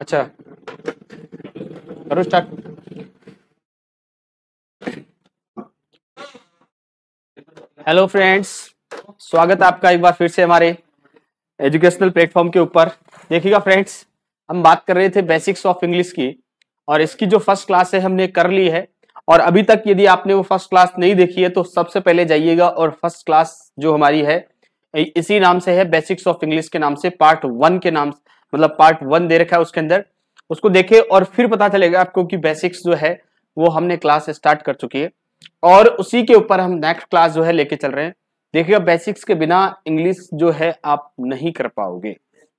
अच्छा करो start hello friends स्वागत आपका एक बार फिर से हमारे एजुकेशनल प्लेटफॉर्म के ऊपर देखिएगा फ्रेंड्स हम बात कर रहे थे बेसिक्स ऑफ इंग्लिश की और इसकी जो फर्स्ट क्लास है हमने कर ली है और अभी तक यदि आपने वो फर्स्ट क्लास नहीं देखी है तो सबसे पहले जाइएगा और फर्स्ट क्लास जो हमारी है इसी नाम से है बेसिक्स ऑफ इंग्लिश के नाम से पार्ट वन के नाम से मतलब पार्ट वन दे रखा है उसके अंदर उसको देखे और फिर पता चलेगा आपको कि बेसिक्स जो है वो हमने क्लास स्टार्ट कर चुकी है और उसी के ऊपर हम नेक्स्ट क्लास जो है लेके चल रहे हैं देखिएगा बेसिक्स के बिना इंग्लिश जो है आप नहीं कर पाओगे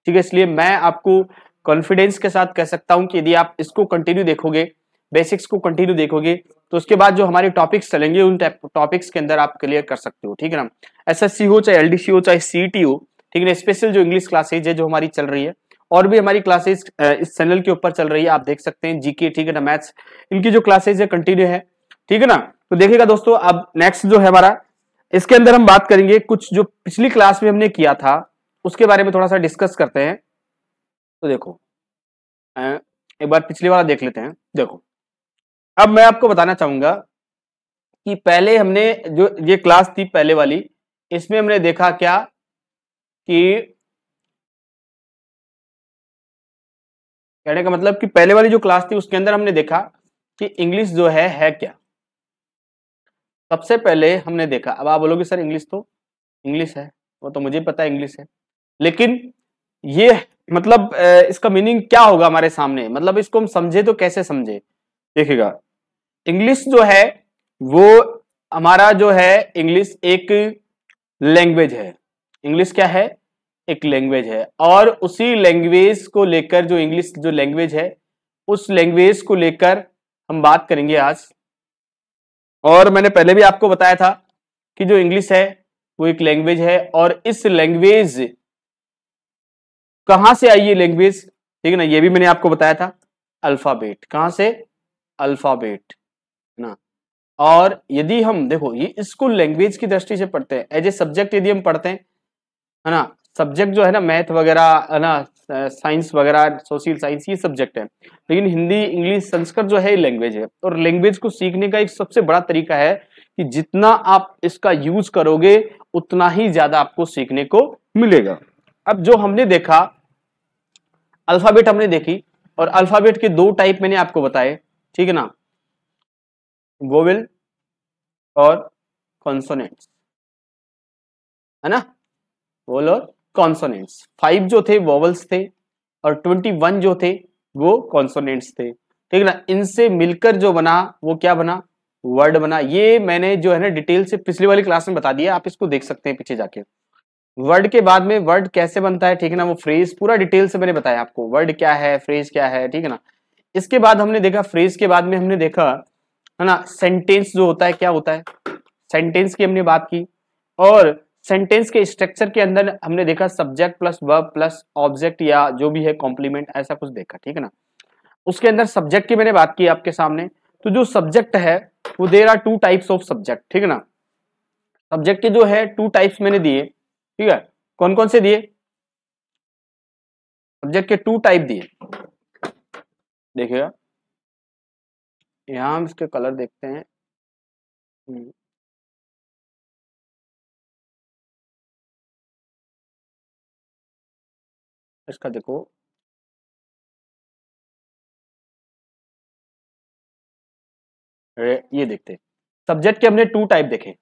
ठीक है इसलिए मैं आपको कॉन्फिडेंस के साथ कह सकता हूं कि यदि आप इसको कंटिन्यू देखोगे बेसिक्स को कंटिन्यू देखोगे तो उसके बाद जो हमारे टॉपिक्स चलेंगे उन टॉपिक्स के अंदर आप क्लियर कर सकते हो ठीक है ना एस हो चाहे एल हो चाहे सी हो ठीक है ना स्पेशल जो इंग्लिश क्लासेज है जो हमारी चल रही है और भी हमारी क्लासेस इस चैनल के ऊपर चल रही है आप देख सकते हैं जीके ठीक है ना मैथ्स इनकी जो क्लासेज है कंटिन्यू है ठीक है ना तो देखिएगा दोस्तों अब नेक्स्ट जो है हमारा इसके अंदर हम बात करेंगे कुछ जो पिछली क्लास में हमने किया था उसके बारे में थोड़ा सा डिस्कस करते हैं तो देखो एक बार पिछली वाला देख लेते हैं देखो अब मैं आपको बताना चाहूंगा कि पहले हमने जो ये क्लास थी पहले वाली इसमें हमने देखा क्या कि कहने का मतलब कि पहले वाली जो क्लास थी उसके अंदर हमने देखा कि इंग्लिश जो है है क्या सबसे पहले हमने देखा अब आप बोलोगे सर इंग्लिश तो इंग्लिश है वो तो मुझे पता है इंग्लिश है लेकिन ये मतलब इसका मीनिंग क्या होगा हमारे सामने मतलब इसको हम समझे तो कैसे समझे देखिएगा इंग्लिश जो है वो हमारा जो है इंग्लिश एक लैंग्वेज है इंग्लिश क्या है एक लैंग्वेज है और उसी लैंग्वेज को लेकर जो इंग्लिश जो लैंग्वेज है उस लैंग्वेज को लेकर हम बात करेंगे आज और मैंने पहले भी आपको बताया था कि जो इंग्लिश है वो एक लैंग्वेज है और इस लैंग्वेज कहां से आई ये लैंग्वेज ठीक है ना ये भी मैंने आपको बताया था अल्फाबेट कहां से अल्फाबेट ना और यदि हम देखो ये इसको लैंग्वेज की दृष्टि से पढ़ते हैं एज ए सब्जेक्ट यदि हम पढ़ते हैं है ना सब्जेक्ट जो है ना मैथ वगैरह है ना साइंस वगैरह सोशल साइंस ये सब्जेक्ट है लेकिन हिंदी इंग्लिश संस्कृत जो है लैंग्वेज है और लैंग्वेज को सीखने का एक सबसे बड़ा तरीका है कि जितना आप इसका यूज करोगे उतना ही ज्यादा आपको सीखने को मिलेगा अब जो हमने देखा अल्फाबेट हमने देखी और अल्फाबेट के दो टाइप मैंने आपको बताए ठीक है ना वोवेल और कॉन्सोनेट है ना वोल और कॉन्सोनेंट्स फाइव जो थे वॉवल्स थे और ट्वेंटी वन जो थे वो कॉन्सोनेंट्स थे ठीक है ना इनसे मिलकर जो बना वो क्या बना वर्ड बना ये मैंने जो है ना डिटेल से पिछली वाली क्लास में बता दिया आप इसको देख सकते हैं पीछे जाके वर्ड के बाद में वर्ड कैसे बनता है ठीक है ना वो फ्रेज पूरा डिटेल से मैंने बताया आपको वर्ड क्या है फ्रेज क्या है ठीक है ना इसके बाद हमने देखा फ्रेज के बाद में हमने देखा है ना सेंटेंस जो होता है क्या होता है सेंटेंस की हमने बात की और सेंटेंस के स्ट्रक्चर के अंदर हमने देखा subject plus verb plus object या जो भी है कॉम्प्लीमेंट ऐसा कुछ देखा ठीक है ना उसके अंदर सब्जेक्ट की मैंने बात की आपके सामने तो जो सब्जेक्ट है वो there are two types of subject ठीक है ना सब्जेक्ट के जो है टू टाइप्स मैंने दिए ठीक है कौन कौन से दिए सब्जेक्ट के टू टाइप दिए देखिएगा यहां हम इसके कलर देखते हैं हम्म। इसका देखो ये देखते सब्जेक्ट के हमने टू टाइप देखे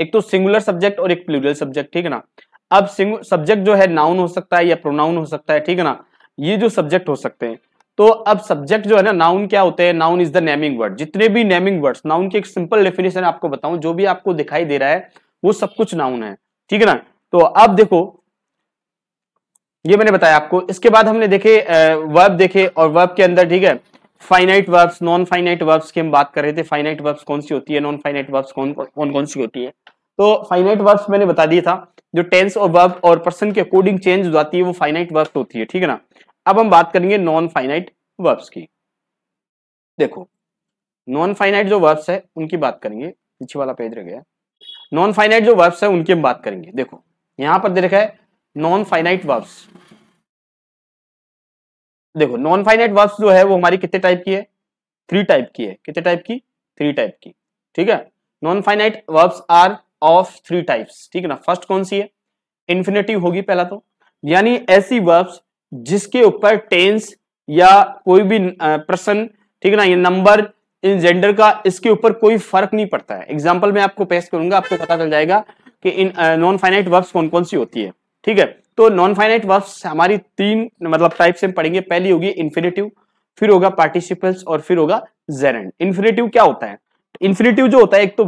एक तो सिंगुलर सब्जेक्ट और एक प्लूरल सब्जेक्ट ठीक है ना अब सब्जेक्ट जो है नाउन हो सकता है या प्रोनाउन हो सकता है ठीक है ना ये जो सब्जेक्ट हो सकते हैं तो अब सब्जेक्ट जो है ना नाउन क्या होते हैं noun is the naming word जितने भी नेमिंग वर्ड्स नाउन की एक सिंपल डेफिनेशन आपको बताऊं जो भी आपको दिखाई दे रहा है वो सब कुछ नाउन है ठीक है ना तो अब देखो ये मैंने बताया आपको इसके बाद हमने देखे वर्ब देखे और वर्ब के अंदर ठीक है finite verbs non finite verbs की हम बात कर रहे थे फाइनाइट वर्ब्स कौन सी होती है नॉन फाइनाइट वर्ब्स कौन कौन कौन सी होती है तो फाइनाइट वर्ब्स मैंने बता दिया था जो टेंस और वर्ब और पर्सन के अकॉर्डिंग चेंज हो जाती है वो फाइनाइट वर्ब्स होती है ठीक है ना अब हम बात करेंगे नॉन फाइनाइट वर्ब्स की देखो नॉन फाइनाइट जो वर्ब्स है उनकी बात करेंगे पीछे वाला पेज रह गया नॉन फाइनाइट जो वर्ब्स है उनकी हम बात करेंगे देखो यहाँ पर देखा है नॉन फाइनाइट वर्ब्स देखो नॉन फाइनाइट वर्ब्स जो है वो हमारी कितने टाइप की है थ्री टाइप की है कितने टाइप की थ्री टाइप की ठीक है non finite verbs are of three types ठीक है ना फर्स्ट कौन सी है इन्फिनेटिव होगी पहला तो यानी ऐसी वर्ब्स जिसके ऊपर टेंस या कोई भी प्रश्न ठीक है ना ये नंबर इन जेंडर का इसके ऊपर कोई फर्क नहीं पड़ता है एग्जाम्पल मैं आपको पेश करूंगा आपको पता चल जाएगा कि इन नॉन फाइनाइट वर्ब्स कौन कौन सी होती है ठीक है तो नॉन फाइनाइट वर्ब्स हमारी तीन मतलब टाइप से पढ़ेंगे पहली होगी इन्फिनेटिव फिर होगा पार्टिसिपल्स और फिर होगा जेरेंड इन्फिनेटिव क्या होता है इन्फिनेटिव जो होता है एक तो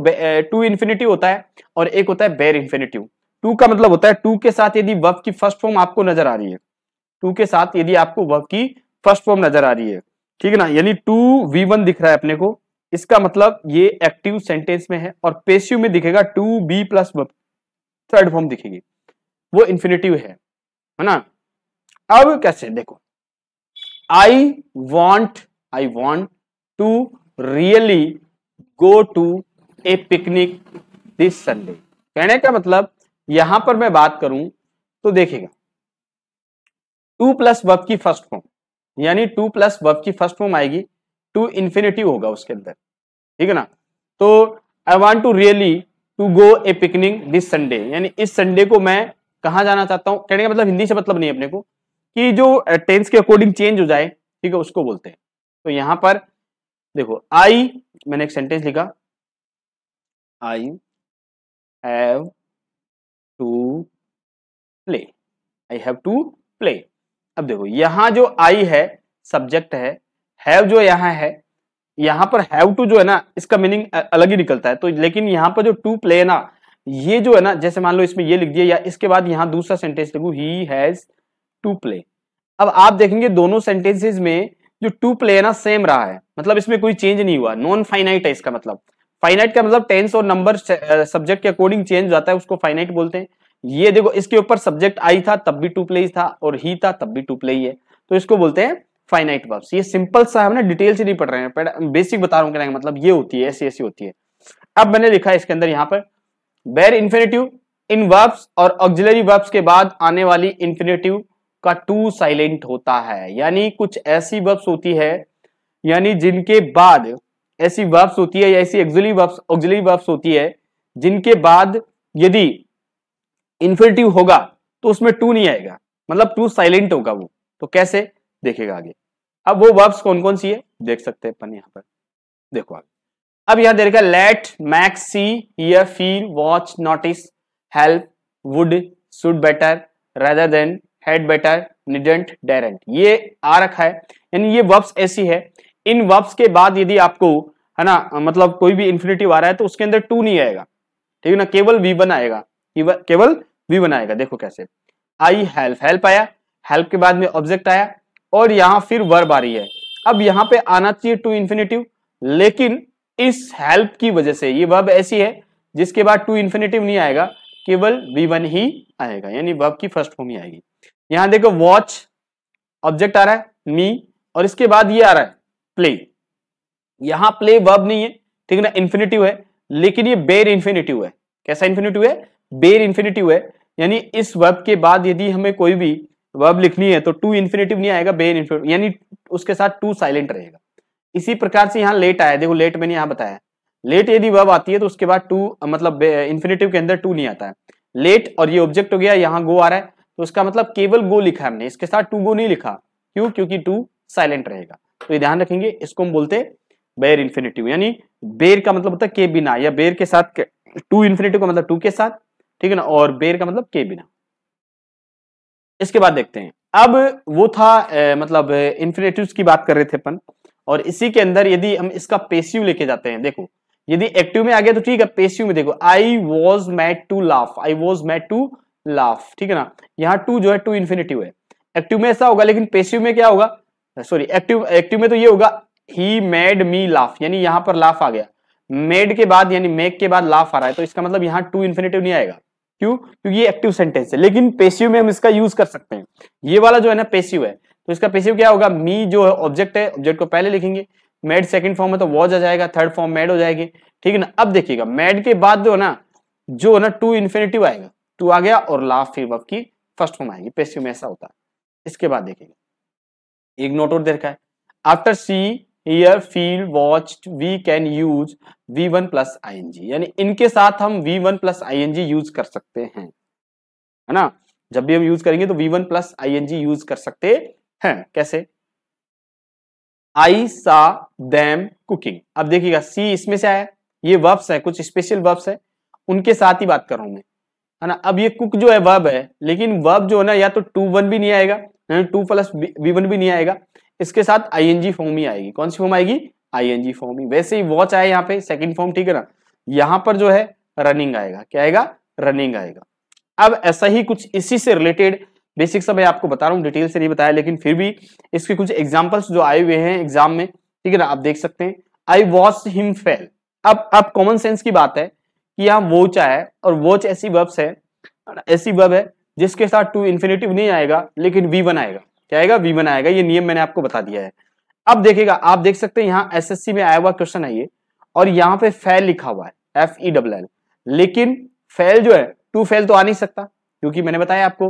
टू इन्फिनेटिव होता है और एक होता है बेर इन्फिनेटिव टू का मतलब होता है टू के साथ यदि वर्ब की फर्स्ट फॉर्म आपको नजर आ रही है टू के साथ यदि आपको वर्ब की फर्स्ट फॉर्म नजर आ रही है ठीक है ना यानी टू वी वन दिख रहा है अपने को इसका मतलब ये एक्टिव सेंटेंस में है और पेशिव में दिखेगा to be plus verb third form दिखेगी वो इन्फिनेटिव है है ना अब कैसे देखो I want I want to really go to a picnic this Sunday कहने का मतलब यहां पर मैं बात करूं तो देखेगा टू प्लस वर्ब की फर्स्ट फॉर्म यानी टू प्लस वर्ब की फर्स्ट फॉर्म आएगी टू इन्फिनेटिव होगा उसके अंदर ठीक है ना तो I want to really to go a picnic this Sunday यानी इस संडे को मैं कहा जाना चाहता हूँ कहने का मतलब हिंदी से मतलब नहीं अपने को कि जो टेंस के अकॉर्डिंग चेंज हो जाए ठीक है उसको बोलते हैं तो यहां पर देखो आई मैंने एक सेंटेंस लिखा I have to play I have to play अब देखो यहां जो आई है सब्जेक्ट है हैव जो यहां है यहां पर हैव टू जो है ना इसका मीनिंग अलग ही निकलता है तो लेकिन यहां पर जो टू प्ले ना ये जो है ना जैसे मान लो इसमें ये लिख दिया या इसके बाद यहां दूसरा सेंटेंस लिखू ही हैज टू प्ले अब आप देखेंगे दोनों सेंटेंसेज में जो टू प्ले है ना सेम रहा है मतलब इसमें कोई चेंज नहीं हुआ नॉन फाइनाइट है इसका मतलब फाइनाइट का मतलब टेंस और नंबर सब्जेक्ट के अकॉर्डिंग चेंज जाता है उसको फाइनाइट बोलते हैं ये देखो इसके ऊपर सब्जेक्ट आई था तब भी टू प्ले था और ही था तब भी टू प्ले है तो इसको बोलते हैं फाइनाइट वर्ब्स ये सिंपल सा है ना डिटेल से नहीं पढ़ रहे हैं बेसिक बता रहा हूँ मतलब ये होती है ऐसी ऐसी होती है अब मैंने लिखा है इसके अंदर यहाँ पर बेर इन्फिनेटिव इन वर्ब्स और ऑक्जिलरी वर्ब्स के बाद आने वाली इन्फिनेटिव का टू साइलेंट होता है यानी कुछ ऐसी वर्ब्स होती है यानी जिनके बाद ऐसी वर्ब्स होती है या ऐसी एक्जुलरी वर्ब्स ऑक्जिलरी वर्ब्स होती है जिनके बाद यदि इन्फिनेटिव होगा तो उसमें टू नहीं आएगा मतलब टू साइलेंट होगा वो तो कैसे देखेगा आगे अब वो वर्ब्स कौन कौन सी है देख सकते हैं अपन यहाँ पर देखो आगे अब यहां देखा let make see feel watch notice help would should better rather than had better needn't daren't ये आ रखा है यानी ये वर्ब्स ऐसी है इन वर्ब्स के बाद यदि आपको है ना मतलब कोई भी इन्फिनेटिव आ रहा है तो उसके अंदर टू नहीं आएगा ठीक है ना केवल वी वन आएगा केवल वी वन आएगा देखो कैसे आई हेल्प हेल्प आया हेल्प के बाद में ऑब्जेक्ट आया और यहाँ फिर वर्ब आ रही है अब यहाँ पे आना चाहिए टू इन्फिनेटिव लेकिन इस हेल्प की वजह से ये वर्ब ऐसी है जिसके बाद टू इन्फिनेटिव नहीं आएगा केवल वी वन ही आएगा यानी वर्ब की फर्स्ट फॉर्म ही आएगी यहां देखो वॉच ऑब्जेक्ट आ रहा है मी और इसके बाद ये आ रहा है प्ले यहां प्ले वर्ब नहीं है ठीक है ना इन्फिनेटिव है लेकिन ये बेर इन्फिनेटिव है कैसा इन्फिनेटिव है बेर इन्फिनेटिव है यानी इस वर्ब के बाद यदि हमें कोई भी वर्ब लिखनी है तो टू इन्फिनेटिव नहीं आएगा बेर इन्फिनेटिव यानी उसके साथ टू साइलेंट रहेगा इसी प्रकार से यहाँ लेट आया देखो लेट मैंने यहाँ बताया लेट यदि वर्ब आती है तो उसके बाद टू मतलब इन्फिनेटिव के अंदर टू नहीं आता है लेट और ये ऑब्जेक्ट हो गया यहाँ गो आ रहा है तो उसका मतलब केवल गो लिखा है हमने इसके साथ टू गो नहीं लिखा क्यों क्योंकि टू साइलेंट रहेगा तो ये ध्यान रखेंगे इसको हम बोलते बेर इन्फिनेटिव यानी बेर का मतलब होता है के बिना या बेर के साथ टू इन्फिनेटिव का मतलब टू के साथ ठीक है ना और बेर का मतलब के बिना इसके बाद देखते हैं अब वो था ए, मतलब इन्फिनेटिव की बात कर रहे थे अपन और इसी के अंदर यदि हम इसका पेशियो लेके जाते हैं देखो यदि एक्टिव में आ गया तो ठीक है पेसिव में देखो I was made to laugh I was made to laugh ठीक है ना यहाँ टू जो है टू इन्फिनेटिव है एक्टिव में ऐसा होगा लेकिन पेशियो में क्या होगा सॉरी एक्टिव एक्टिव में तो ये होगा ही मेड मी लाफ यानी यहाँ पर लाफ आ गया मेड के बाद यानी मेक के बाद लाफ आ रहा है तो इसका मतलब यहाँ टू इन्फिनेटिव नहीं आएगा क्यों क्योंकि ये एक्टिव सेंटेंस है लेकिन पेशियो में हम इसका यूज कर सकते हैं ये वाला जो है ना पेसिव है तो इसका पेसिव क्या होगा मी जो है ऑब्जेक्ट है ऑब्जेक्ट को पहले लिखेंगे मेड सेकंड फॉर्म है तो वॉज आ जाएगा थर्ड फॉर्म मेड हो जाएगी ठीक है ना अब देखिएगा मेड के बाद जो है ना जो है ना टू इन्फिनेटिव आएगा टू आ गया और लास्ट फिर की फर्स्ट फॉर्म आएगी पेसिव में ऐसा होता है इसके बाद देखिएगा एक नोट और दे है after see hear feel watch we can use V one plus I N G यानी इनके साथ हम V one plus I N G use कर सकते हैं है ना जब भी हम यूज करेंगे तो V one plus I N G use कर सकते हैं कैसे आई सा दैम कुकिंग अब देखिएगा सी इसमें से आया ये वर्ब्स है कुछ स्पेशल वर्ब्स है उनके साथ ही बात कर रहा हूं मैं है ना अब ये कुक जो है वर्ब है लेकिन वर्ब जो है ना या तो टू वन भी नहीं आएगा टू प्लस बी वन भी नहीं आएगा इसके साथ आई आईएनजी फॉर्म ही आएगी कौन सी फॉर्म आएगी आई आईएनजी फॉर्म ही वैसे ही वॉच आया यहाँ पे सेकंड फॉर्म ठीक है ना यहाँ पर जो है रनिंग आएगा क्या आएगा रनिंग आएगा अब ऐसा ही कुछ इसी से रिलेटेड बेसिक सब मैं आपको बता रहा हूँ डिटेल से नहीं बताया लेकिन फिर भी इसके कुछ एग्जाम्पल्स जो आए हुए हैं एग्जाम में ठीक है ना आप देख सकते हैं आई वॉच हिम फेल अब अब कॉमन सेंस की बात है कि यहाँ वोच है और वोच ऐसी वर्ब्स है ऐसी वर्ब है जिसके साथ टू इन्फिनेटिव नहीं आएगा लेकिन वी आएगा क्या आएगा वी आएगा ये नियम मैंने आपको बता दिया है अब देखेगा आप देख सकते हैं यहाँ सी में आया हुआ क्वेश्चन है ये और यहाँ पे फेल लिखा हुआ है एफ ई डब्ल एल लेकिन फेल जो है टू फेल तो आ नहीं सकता क्योंकि मैंने बताया आपको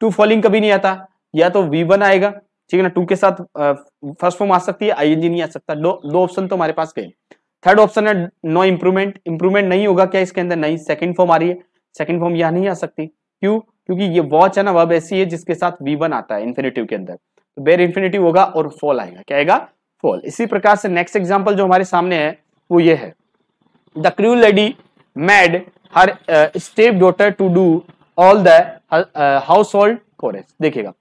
टू फॉलिंग कभी नहीं आता या तो वी वन आएगा ठीक है ना टू के साथ फर्स्ट फॉर्म आ सकती है आई नहीं आ सकता दो ऑप्शन तो हमारे पास गए थर्ड ऑप्शन है नो इंप्रूवमेंट इंप्रूवमेंट नहीं होगा क्या इसके अंदर नहीं सेकंड फॉर्म आ रही है सेकंड फॉर्म यहाँ नहीं आ सकती क्यों क्योंकि ये वॉच है ना वब ऐसी है जिसके साथ वी वन आता है इन्फिनेटिव के अंदर तो बेर इन्फिनेटिव होगा और फॉल आएगा क्या आएगा फॉल इसी प्रकार से नेक्स्ट एग्जाम्पल जो हमारे सामने है वो ये है the cruel lady made her stepdaughter to do all the household chores देखिएगा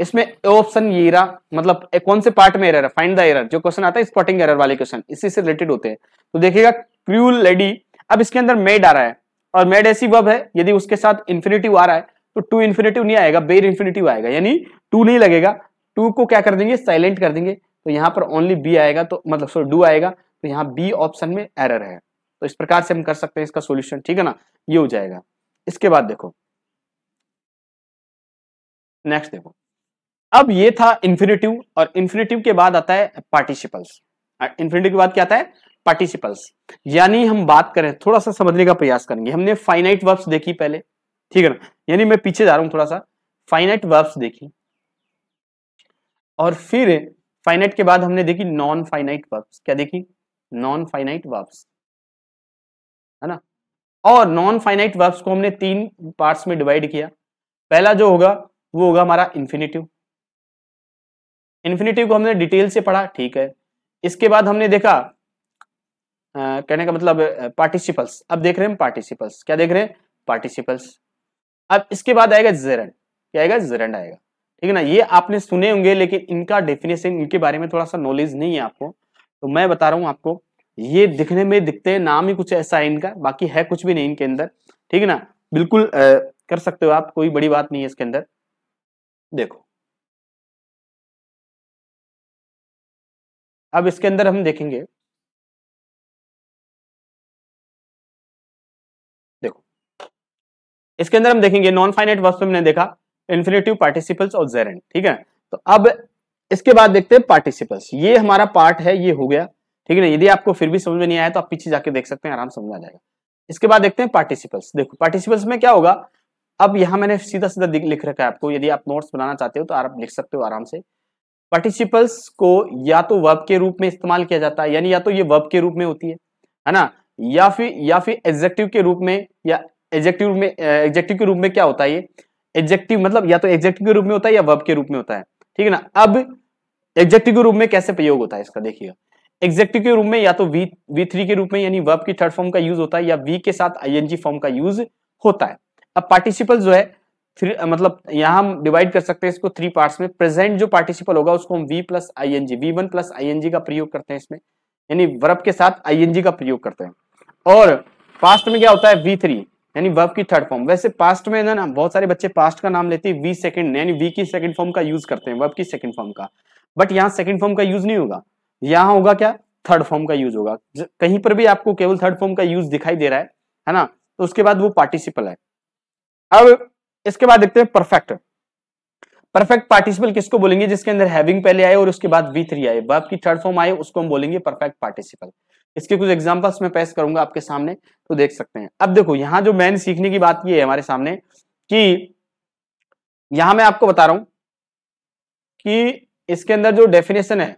इसमें ऑप्शन ये रहा मतलब कौन से पार्ट में एरर फाइंड द एरर जो क्वेश्चन आता है स्पॉटिंग एरर वाले क्वेश्चन इसी से रिलेटेड होते हैं तो देखिएगा क्रूल लेडी अब इसके अंदर मेड आ रहा है और मेड ऐसी वब है यदि उसके साथ इन्फिनेटिव आ रहा है तो टू इन्फिनेटिव नहीं आएगा बेर इन्फिनेटिव आएगा यानी टू नहीं लगेगा टू को क्या कर देंगे साइलेंट कर देंगे तो यहाँ पर ओनली बी आएगा तो मतलब सॉरी डू आएगा तो यहाँ बी ऑप्शन में एरर है तो इस प्रकार से हम कर सकते हैं इसका सोल्यूशन ठीक है ना ये हो जाएगा इसके बाद देखो नेक्स्ट देखो अब ये था इन्फिनेटिव और इन्फिनेटिव के बाद आता है पार्टिसिपल्स इन्फिनेटिव के बाद क्या आता है पार्टिसिपल्स यानी हम बात करें थोड़ा सा समझने का प्रयास करेंगे हमने फाइनाइट वर्ब्स देखी पहले ठीक है ना यानी मैं पीछे जा रहा हूं थोड़ा सा फाइनाइट वर्ब्स देखी और फिर फाइनाइट के बाद हमने देखी नॉन फाइनाइट वर्ब्स क्या देखी नॉन फाइनाइट वर्ब्स है ना और नॉन फाइनाइट वर्ब्स को हमने तीन पार्ट्स में डिवाइड किया पहला जो होगा वो होगा हमारा इन्फिनेटिव इन्फिनेटिव को हमने डिटेल से पढ़ा ठीक है इसके बाद हमने देखा आ, कहने का मतलब पार्टिसिपल्स अब देख रहे हैं पार्टिसिपल्स क्या देख रहे हैं पार्टिसिपल्स अब इसके बाद आएगा जेरन क्या आएगा जेरन आएगा ठीक है ना ये आपने सुने होंगे लेकिन इनका डेफिनेशन इनके बारे में थोड़ा सा नॉलेज नहीं है आपको तो मैं बता रहा हूं आपको ये दिखने में दिखते हैं नाम ही कुछ ऐसा है इनका बाकी है कुछ भी नहीं इनके अंदर ठीक है ना बिल्कुल आ, कर सकते हो आप कोई बड़ी बात नहीं है इसके अंदर देखो अब इसके अंदर हम देखेंगे देखो इसके अंदर हम देखेंगे नॉन फाइनेट वस्तु में देखा इन्फिनेटिव पार्टिसिपल्स और जेरेंट ठीक है तो अब इसके बाद देखते हैं पार्टिसिपल्स ये हमारा पार्ट है ये हो गया ठीक है ना यदि आपको फिर भी समझ में नहीं आया तो आप पीछे जाके देख सकते हैं आराम समझ आ जाएगा इसके बाद देखते हैं पार्टिसिपल्स देखो पार्टिसिपल्स में क्या होगा अब यहां मैंने सीधा सीधा लिख रखा है आपको यदि आप नोट्स बनाना चाहते हो तो आप लिख सकते हो आराम से पार्टिसिपल्स को या तो वर्ब के रूप में इस्तेमाल किया जाता है यानी या तो ये वर्ब के रूप में होती है है ना या फिर या फिर एग्जेक्टिव के रूप में या एग्जेक्टिव में एग्जेक्टिव के रूप में क्या होता है ये एग्जेक्टिव मतलब या तो एग्जेक्टिव के रूप में होता है या वर्ब के रूप में होता है ठीक है ना अब एग्जेक्टिव के रूप में कैसे प्रयोग होता है इसका देखिएगा एग्जेक्टिव के रूप में या तो वी वी थ्री के रूप में यानी वर्ब की थर्ड फॉर्म का यूज होता है या वी के साथ जी फॉर्म का यूज होता है अब पार्टिसिपल जो है थ्री मतलब यहाँ हम डिवाइड कर सकते हैं इसको थ्री पार्ट्स में प्रेजेंट जो पार्टिसिपल होगा उसको हम V plus I N G V one plus I N G का प्रयोग करते हैं इसमें यानी वर्ब के साथ आई एन जी का प्रयोग करते हैं और पास्ट में क्या होता है वी थ्री यानी वर्ब की थर्ड फॉर्म वैसे पास्ट में ना बहुत सारे बच्चे पास्ट का नाम लेते हैं वी सेकंड यानी वी की सेकंड फॉर्म का यूज करते हैं वर्ब की सेकंड फॉर्म का बट यहाँ सेकंड फॉर्म का यूज नहीं होगा यहाँ होगा क्या थर्ड फॉर्म का यूज होगा कहीं पर भी आपको केवल थर्ड फॉर्म का यूज दिखाई दे रहा है है ना तो उसके बाद वो पार्टिसिपल है अब इसके बाद देखते हैं परफेक्ट परफेक्ट पार्टिसिपल किसको बोलेंगे जिसके अंदर हैविंग पहले आए और उसके बाद वी थ्री आए वर्ब की थर्ड फॉर्म आए उसको हम बोलेंगे परफेक्ट पार्टिसिपल इसके कुछ एग्जाम्पल्स मैं पेश करूंगा आपके सामने तो देख सकते हैं अब देखो यहाँ जो मैन सीखने की बात ये है हमारे सामने कि यहां मैं आपको बता रहा हूं कि इसके अंदर जो डेफिनेशन है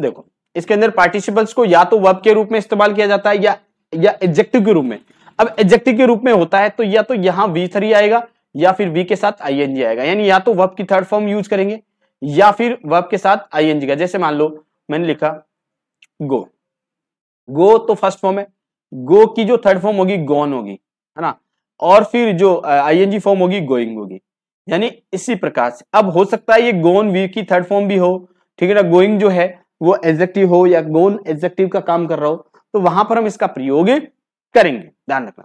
देखो इसके अंदर पार्टिसिपल्स को या तो वर्ब के रूप में इस्तेमाल किया जाता है या या एडजेक्टिव के रूप में अब एडजेक्टिव के रूप में होता है तो या तो यहां वी थ्री आएगा या फिर वी के साथ आई एन जी आएगा यानी या तो वर्ब की थर्ड फॉर्म यूज करेंगे या फिर वर्ब के साथ आई एन जी का जैसे मान लो मैंने लिखा गो गो तो फर्स्ट फॉर्म है गो की जो थर्ड फॉर्म होगी गॉन होगी है ना और फिर जो आई एन जी फॉर्म होगी गोइंग होगी यानी इसी प्रकार से अब हो सकता है ये गोन वी की थर्ड फॉर्म भी हो ठीक है ना गोइंग जो है वो एग्जेक्टिव हो या गोन एग्जेक्टिव का काम कर रहा हो तो वहां पर हम इसका प्रयोग करेंगे ध्यान रखना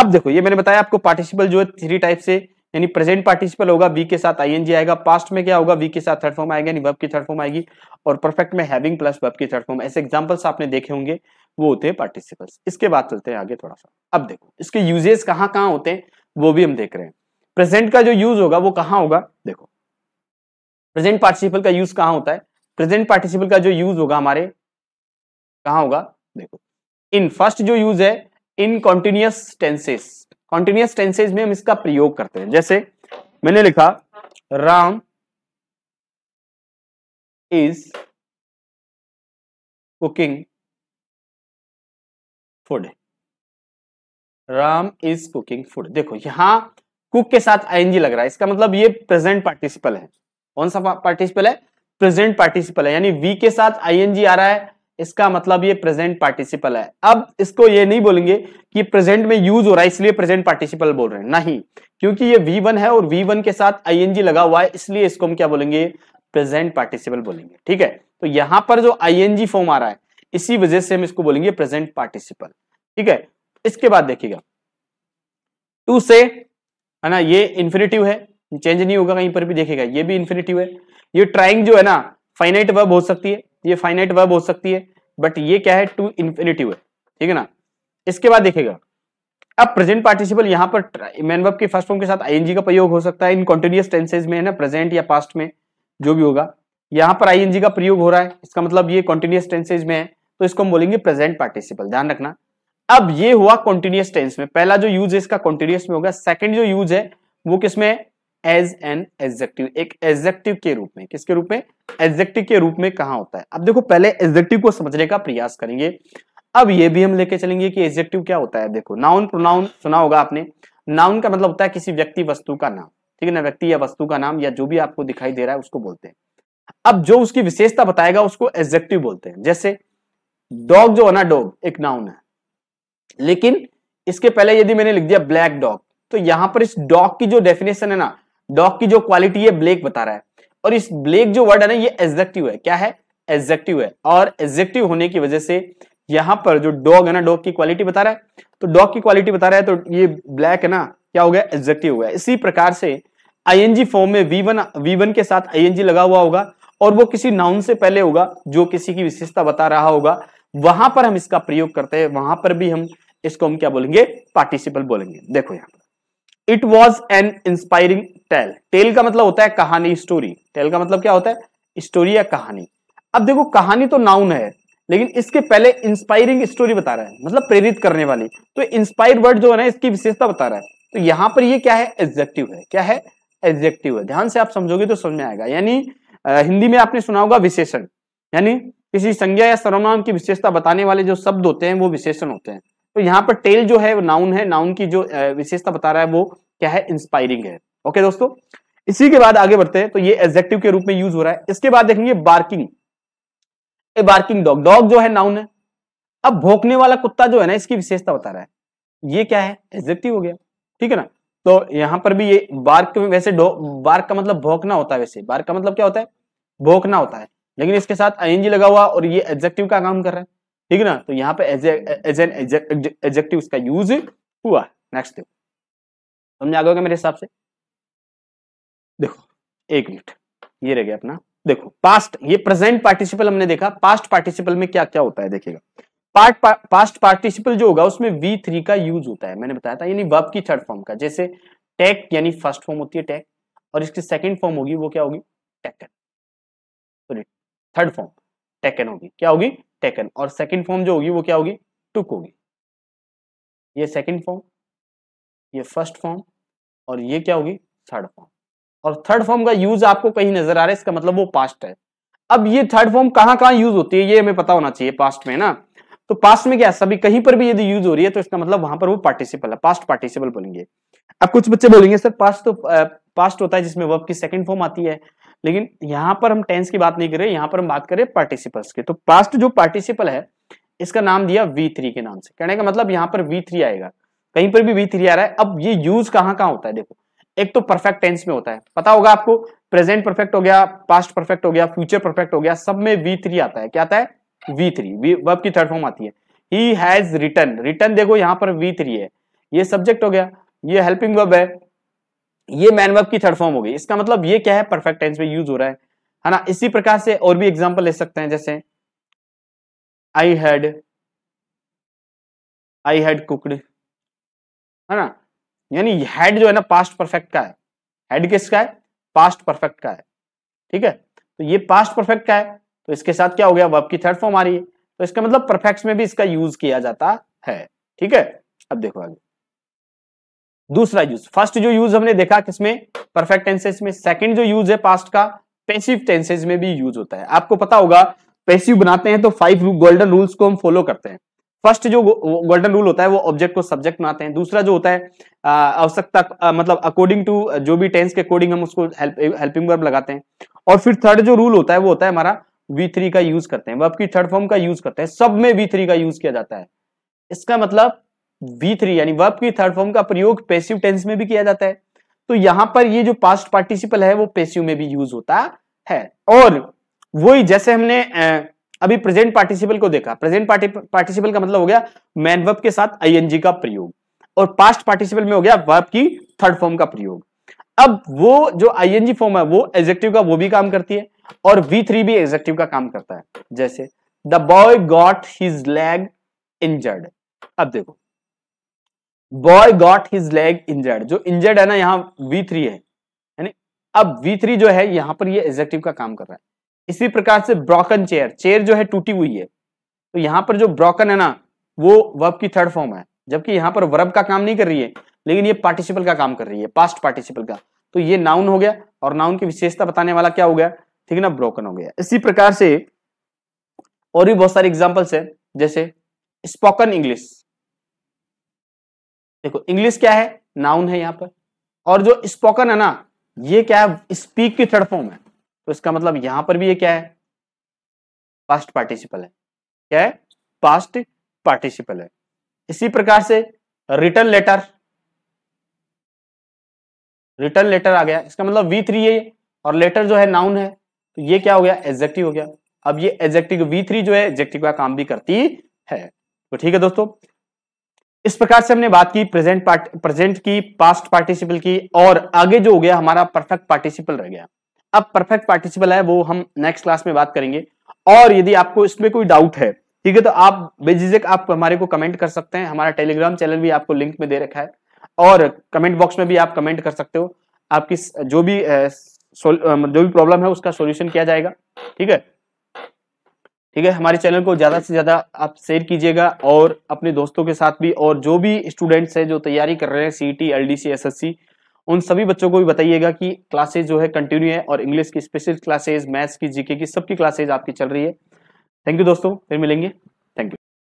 अब देखो ये मैंने बताया आपको पार्टिसिपल जो है थ्री टाइप से यानी प्रेजेंट पार्टिसिपल होगा वी के साथ आईएनजी आएगा पास्ट में क्या होगा वी के साथ थर्ड फॉर्म आएगा यानी वर्ब की थर्ड फॉर्म आएगी और परफेक्ट में हैविंग प्लस वर्ब की थर्ड फॉर्म ऐसे एग्जांपल्स आपने देखे होंगे वो होते हैं पार्टिसिपल्स इसके बाद चलते हैं आगे थोड़ा सा अब देखो इसके यूजेस कहाँ कहाँ होते हैं वो भी हम देख रहे हैं प्रेजेंट का जो यूज होगा वो कहाँ होगा देखो प्रेजेंट पार्टिसिपल का यूज कहाँ होता है प्रेजेंट पार्टिसिपल का जो यूज होगा हमारे कहा होगा देखो इन फर्स्ट जो यूज है in continuous tenses continuous tenses में हम इसका प्रयोग करते हैं जैसे मैंने लिखा Ram is cooking food Ram is cooking food देखो यहां कुक के साथ आईएनजी लग रहा है इसका मतलब ये प्रेजेंट पार्टिसिपल है कौन सा पार्टिसिपल है प्रेजेंट पार्टिसिपल है यानी वी के साथ आईएनजी आ रहा है इसका मतलब ये प्रेजेंट पार्टिसिपल है अब इसको ये नहीं बोलेंगे कि प्रेजेंट में यूज हो रहा है इसलिए प्रेजेंट पार्टिसिपल बोल रहे हैं नहीं क्योंकि ये V1 है और V1 के साथ आईएनजी लगा हुआ है इसलिए इसको हम क्या बोलेंगे प्रेजेंट पार्टिसिपल बोलेंगे ठीक है तो यहां पर जो आईएनजी फॉर्म आ रहा है इसी वजह से हम इसको बोलेंगे प्रेजेंट पार्टिसिपल ठीक है इसके बाद देखिएगा टू से है ना ये इन्फिनेटिव है चेंज नहीं होगा कहीं पर भी देखेगा ये भी इन्फिनेटिव है ये ट्राइंग जो है ना फाइनाइट वर्ब हो सकती है ये फाइनाइट वर्ब हो सकती है बट ये क्या है टू इन्फिनेटिव है ठीक है ना इसके बाद देखेगा अब प्रेजेंट पार्टिसिपल यहां पर मैन वर्ब के फर्स्ट फॉर्म के साथ आईएनजी का प्रयोग हो सकता है इन कंटिन्यूस टेंसेज में है ना प्रेजेंट या पास्ट में जो भी होगा यहाँ पर आईएनजी का प्रयोग हो रहा है इसका मतलब ये कंटिन्यूस टेंसेज में है तो इसको हम बोलेंगे प्रेजेंट पार्टिसिपल ध्यान रखना अब ये हुआ कॉन्टिन्यूस टेंस में पहला जो यूज है इसका कॉन्टिन्यूस में होगा सेकंड जो यूज है वो किसमें एज एन एग्जेक्टिव एक एग्जेक्टिव के रूप में किसके रूप में एग्जेक्टिव के रूप में कहा होता है अब देखो पहले एग्जेक्टिव को समझने का प्रयास करेंगे अब ये भी हम लेके चलेंगे कि एग्जेक्टिव क्या होता है देखो नाउन प्रोनाउन सुना होगा आपने नाउन का मतलब होता है किसी व्यक्ति वस्तु का नाम ठीक है ना व्यक्ति या वस्तु का नाम या जो भी आपको दिखाई दे रहा है उसको बोलते हैं अब जो उसकी विशेषता बताएगा उसको एग्जेक्टिव बोलते हैं जैसे डॉग जो है ना डॉग एक नाउन है लेकिन इसके पहले यदि मैंने लिख दिया ब्लैक डॉग तो यहां पर इस डॉग की जो डेफिनेशन है ना डॉग की जो क्वालिटी है ब्लैक बता रहा है और इस ब्लेक जो वर्ड है ना ये एजेक्टिव है क्या है एजेक्टिव है और एजेक्टिव होने की वजह से यहां पर जो डॉग है ना डॉग की क्वालिटी बता रहा है तो डॉग की क्वालिटी बता रहा है तो ये ब्लैक है ना क्या हो गया एजेक्टिव हो गया इसी प्रकार से आईएनजी फॉर्म में वी वन वी वन के साथ आईएनजी लगा हुआ होगा और वो किसी नाउन से पहले होगा जो किसी की विशेषता बता रहा होगा वहां पर हम इसका प्रयोग करते हैं वहां पर भी हम इसको हम क्या बोलेंगे पार्टिसिपल बोलेंगे देखो यहां पर it was an inspiring tale tale का मतलब होता है कहानी स्टोरी टेल का मतलब क्या होता है स्टोरी या कहानी अब देखो कहानी तो नाउन है लेकिन इसके पहले इंस्पायरिंग स्टोरी बता रहा है मतलब प्रेरित करने वाली तो इंस्पायर वर्ड जो है ना इसकी विशेषता बता रहा है तो यहां पर ये क्या है एग्जेक्टिव है क्या है एग्जेक्टिव है ध्यान से आप समझोगे तो समझ में आएगा यानी हिंदी में आपने सुना होगा विशेषण यानी किसी संज्ञा या सर्वनाम की विशेषता बताने वाले जो शब्द होते हैं वो विशेषण होते हैं तो यहाँ पर टेल जो है नाउन है नाउन की जो विशेषता बता रहा है वो क्या है इंस्पायरिंग है ओके दोस्तों इसी के बाद आगे बढ़ते हैं तो ये एग्जेक्टिव के रूप में यूज हो रहा है इसके बाद देखेंगे barking a barking dog dog जो है नाउन है अब भोंकने वाला कुत्ता जो है ना इसकी विशेषता बता रहा है ये क्या है एग्जेक्टिव हो गया ठीक है ना तो यहां पर भी ये बार्क वैसे बार्क का मतलब भोंकना होता है वैसे बार्क का मतलब क्या होता है भोंकना होता है लेकिन इसके साथ आईएनजी लगा हुआ और ये एग्जेक्टिव का काम कर रहा है ठीक है ना तो यहाँ पे एज एन एग्जेक्टिव इसका यूज हुआ नेक्स्ट समझ आ गया मेरे हिसाब से देखो एक मिनट ये रह गया अपना देखो पास्ट ये प्रेजेंट पार्टिसिपल हमने देखा पास्ट पार्टिसिपल में क्या क्या होता है देखिएगा पार्ट पा, पास्ट पार्टिसिपल जो होगा उसमें वी थ्री का यूज होता है मैंने बताया था यानी वर्ब की थर्ड फॉर्म का जैसे टैक यानी फर्स्ट फॉर्म होती है टैक और इसकी सेकंड फॉर्म होगी वो क्या होगी taken sorry third form taken होगी क्या होगी टेकन और सेकेंड फॉर्म जो होगी वो क्या होगी टुक होगी ये सेकेंड फॉर्म ये फर्स्ट फॉर्म और ये क्या होगी थर्ड फॉर्म और थर्ड फॉर्म का यूज आपको कहीं नजर आ रहा है इसका मतलब वो पास्ट है अब ये थर्ड फॉर्म कहाँ कहाँ यूज होती है ये हमें पता होना चाहिए पास्ट में ना तो पास्ट में क्या सभी कहीं पर भी यदि यूज हो रही है तो इसका मतलब वहां पर वो पार्टिसिपल है पास्ट पार्टिसिपल बोलेंगे अब कुछ बच्चे बोलेंगे सर पास्ट तो पास्ट होता है जिसमें वर्ब की सेकंड फॉर्म आती है लेकिन यहाँ पर हम टेंस की बात नहीं कर रहे यहाँ पर हम बात कर रहे हैं पार्टिसिपल्स की तो पास्ट जो पार्टिसिपल है इसका नाम दिया वी थ्री के नाम से कहने का मतलब यहाँ पर वी थ्री आएगा कहीं पर भी वी थ्री आ रहा है अब ये यूज कहाँ कहाँ होता है देखो एक तो परफेक्ट टेंस में होता है पता होगा आपको प्रेजेंट परफेक्ट हो गया पास्ट परफेक्ट हो गया फ्यूचर परफेक्ट हो गया सब में वी थ्री आता है क्या आता है वी थ्री वर्ब की थर्ड फॉर्म आती है ही हैज रिटर्न रिटर्न देखो यहां पर वी थ्री है ये सब्जेक्ट हो गया ये हेल्पिंग वर्ब है ये मैन वर्ब की थर्ड फॉर्म हो गई इसका मतलब ये क्या है परफेक्ट टेंस में यूज हो रहा है है ना इसी प्रकार से और भी एग्जाम्पल ले सकते हैं जैसे I had I had cooked है ना यानी हेड जो है ना पास्ट परफेक्ट का है हेड किसका है पास्ट परफेक्ट का है ठीक है तो ये पास्ट परफेक्ट का है तो इसके साथ क्या हो गया वर्ब की थर्ड फॉर्म आ रही है तो इसका मतलब परफेक्ट में भी इसका यूज किया जाता है ठीक है अब देखो आगे दूसरा यूज फर्स्ट जो यूज हमने देखा किसमें परफेक्ट टेंसेज में सेकंड जो यूज है पास्ट का पेसिव टेंसेज में भी यूज होता है आपको पता होगा पेसिव बनाते हैं तो फाइव गोल्डन रूल्स को हम फॉलो करते हैं फर्स्ट जो गोल्डन रूल होता है वो ऑब्जेक्ट को सब्जेक्ट में आते हैं दूसरा जो होता है आवश्यकता मतलब अकॉर्डिंग टू जो भी टेंस के अकॉर्डिंग हम उसको हेल्पिंग वर्ब लगाते हैं और फिर थर्ड जो रूल होता है वो होता है हमारा वी थ्री का यूज करते हैं वर्ब की थर्ड फॉर्म का यूज करते हैं सब में वी थ्री का यूज किया जाता है इसका मतलब वी थ्री यानी वर्ब की थर्ड फॉर्म का प्रयोग पेसिव टेंस में भी किया जाता है तो यहां पर ये जो पास्ट पार्टिसिपल है वो पेसिव में भी यूज होता है और वही जैसे हमने अभी प्रेजेंट पार्टिसिपल को देखा प्रेजेंट पार्टिसिपल का मतलब हो गया मैन वर्ब के साथ आईएनजी का प्रयोग और पास्ट पार्टिसिपल में हो गया वर्ब की थर्ड फॉर्म का प्रयोग अब वो जो आईएनजी फॉर्म है वो एजेक्टिव का वो भी काम करती है और वी थ्री भी एजेक्टिव का काम करता है जैसे the boy got his leg injured अब देखो boy got his leg injured जो इंजर्ड है ना यहां वी थ्री है यानी अब वी थ्री जो है यहां पर ये एजेक्टिव का काम कर रहा है इसी प्रकार से ब्रोकन चेयर चेयर जो है टूटी हुई है तो यहाँ पर जो ब्रोकन है ना वो वर्ब की थर्ड फॉर्म है जबकि यहाँ पर वर्ब का काम नहीं कर रही है लेकिन ये पार्टिसिपल का काम कर रही है पास्ट पार्टिसिपल का तो ये नाउन हो गया और नाउन की विशेषता बताने वाला क्या हो गया ठीक है ना ब्रोकन हो गया इसी प्रकार से और भी बहुत सारे एग्जाम्पल्स है जैसे स्पोकन इंग्लिश देखो इंग्लिश क्या है नाउन है यहाँ पर और जो स्पोकन है ना ये क्या है स्पीक की थर्ड फॉर्म है तो इसका मतलब यहां पर भी ये क्या है पास्ट पार्टिसिपल है क्या है पास्ट पार्टिसिपल है इसी प्रकार से रिटर्न लेटर रिटर्न लेटर आ गया इसका मतलब वी थ्री है और लेटर जो है नाउन है तो ये क्या हो गया एजेक्टिव हो गया अब ये एजेक्टिव वी थ्री जो है एग्जेक्टिव का काम भी करती है तो ठीक है दोस्तों इस प्रकार से हमने बात की प्रेजेंट पार्ट प्रेजेंट की पास्ट पार्टिसिपल की और आगे जो हो गया हमारा परफेक्ट पार्टिसिपल रह गया अब परफेक्ट पार्टिसिपल है वो हम नेक्स्ट क्लास में बात करेंगे और यदि आपको इसमें कोई डाउट है ठीक है तो आप बेझिझक आप हमारे को कमेंट कर सकते हैं हमारा टेलीग्राम चैनल भी आपको लिंक में दे रखा है और कमेंट बॉक्स में भी आप कमेंट कर सकते हो आपकी जो भी जो भी प्रॉब्लम है उसका सोल्यूशन किया जाएगा ठीक है ठीक है हमारे चैनल को ज़्यादा से ज़्यादा आप शेयर कीजिएगा और अपने दोस्तों के साथ भी और जो भी स्टूडेंट्स हैं जो तैयारी कर रहे हैं C T L D C S S C उन सभी बच्चों को भी बताइएगा कि क्लासेज जो है कंटिन्यू है और इंग्लिश की स्पेशल क्लासेज मैथ्स की जीके की सबकी क्लासेज आपकी चल रही है थैंक यू दोस्तों फिर मिलेंगे